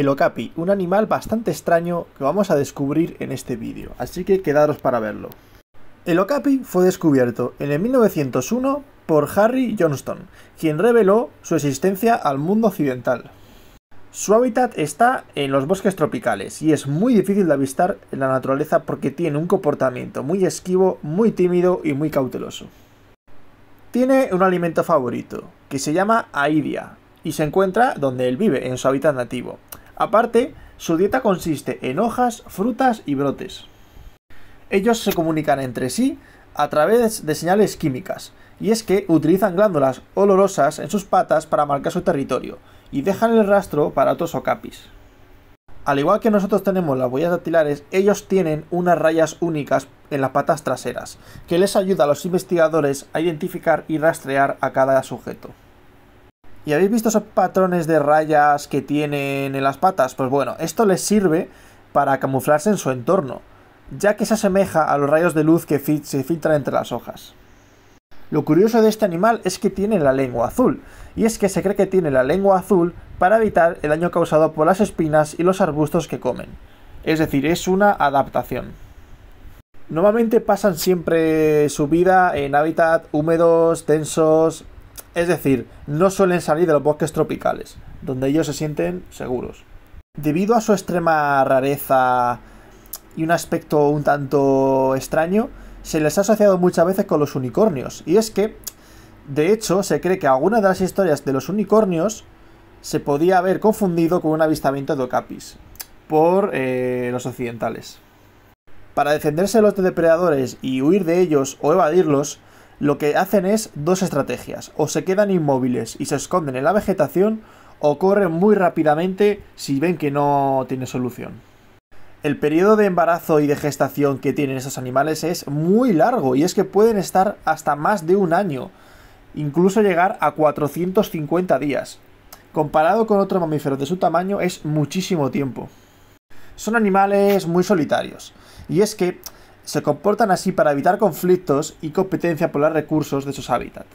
el okapi, un animal bastante extraño que vamos a descubrir en este vídeo, así que quedaros para verlo. El okapi fue descubierto en el 1901 por Harry Johnston, quien reveló su existencia al mundo occidental. Su hábitat está en los bosques tropicales y es muy difícil de avistar en la naturaleza porque tiene un comportamiento muy esquivo, muy tímido y muy cauteloso. Tiene un alimento favorito, que se llama aidia, y se encuentra donde él vive, en su hábitat nativo. Aparte, su dieta consiste en hojas, frutas y brotes. Ellos se comunican entre sí a través de señales químicas, y es que utilizan glándulas olorosas en sus patas para marcar su territorio, y dejan el rastro para otros okapis. Al igual que nosotros tenemos las huellas dactilares, ellos tienen unas rayas únicas en las patas traseras, que les ayuda a los investigadores a identificar y rastrear a cada sujeto. ¿Y habéis visto esos patrones de rayas que tienen en las patas? Pues bueno, esto les sirve para camuflarse en su entorno, ya que se asemeja a los rayos de luz que se filtran entre las hojas. Lo curioso de este animal es que tiene la lengua azul, y es que se cree que tiene la lengua azul para evitar el daño causado por las espinas y los arbustos que comen. Es decir, es una adaptación. Normalmente pasan siempre su vida en hábitat húmedos, densos, es decir, no suelen salir de los bosques tropicales, donde ellos se sienten seguros. Debido a su extrema rareza y un aspecto un tanto extraño, se les ha asociado muchas veces con los unicornios. Y es que, de hecho, se cree que alguna de las historias de los unicornios se podía haber confundido con un avistamiento de Ocapis por eh, los occidentales. Para defenderse de los depredadores y huir de ellos o evadirlos, lo que hacen es dos estrategias, o se quedan inmóviles y se esconden en la vegetación, o corren muy rápidamente si ven que no tiene solución. El periodo de embarazo y de gestación que tienen esos animales es muy largo y es que pueden estar hasta más de un año, incluso llegar a 450 días. Comparado con otros mamíferos de su tamaño es muchísimo tiempo. Son animales muy solitarios. Y es que se comportan así para evitar conflictos y competencia por los recursos de sus hábitats.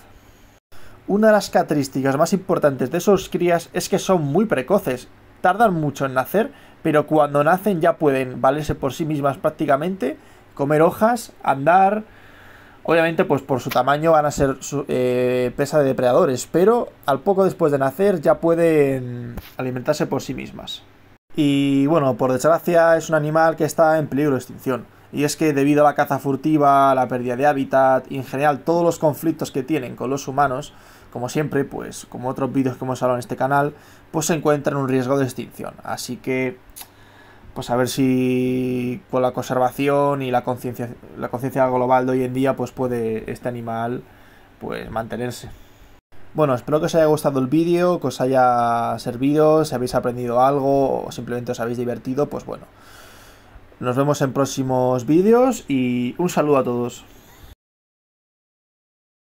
Una de las características más importantes de sus crías es que son muy precoces. Tardan mucho en nacer, pero cuando nacen ya pueden valerse por sí mismas prácticamente, comer hojas, andar, Obviamente, pues por su tamaño van a ser eh, pesa de depredadores, pero al poco después de nacer ya pueden alimentarse por sí mismas. Y bueno, por desgracia es un animal que está en peligro de extinción y es que debido a la caza furtiva, la pérdida de hábitat y en general todos los conflictos que tienen con los humanos, como siempre, pues como otros vídeos que hemos hablado en este canal, pues se encuentran en un riesgo de extinción. Así que, pues a ver si con la conservación y la conciencia la conciencia global de hoy en día, pues puede este animal pues mantenerse. Bueno, espero que os haya gustado el vídeo, que os haya servido, si habéis aprendido algo o simplemente os habéis divertido, pues bueno nos vemos en próximos vídeos y un saludo a todos.